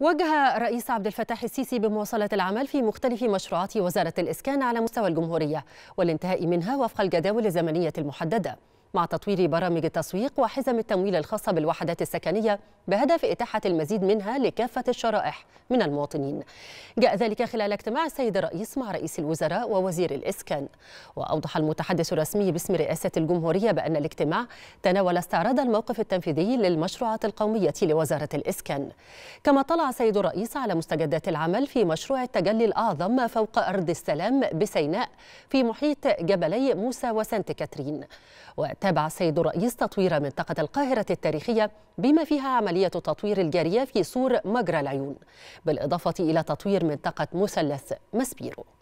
وجه الرئيس عبد الفتاح السيسي بمواصلة العمل في مختلف مشروعات وزارة الإسكان على مستوى الجمهورية والانتهاء منها وفق الجداول الزمنية المحددة مع تطوير برامج التسويق وحزم التمويل الخاصة بالوحدات السكنية بهدف إتاحة المزيد منها لكافة الشرائح من المواطنين جاء ذلك خلال اجتماع السيد الرئيس مع رئيس الوزراء ووزير الإسكان وأوضح المتحدث الرسمي باسم رئاسة الجمهورية بأن الاجتماع تناول استعراض الموقف التنفيذي للمشروعات القومية لوزارة الإسكان كما طلع السيد الرئيس على مستجدات العمل في مشروع التجلي الأعظم فوق أرض السلام بسيناء في محيط جبلي موسى وسانت كاترين تابع السيد الرئيس تطوير منطقة القاهرة التاريخية بما فيها عملية التطوير الجارية في سور مجرى العيون بالإضافة إلى تطوير منطقة مثلث مسبيرو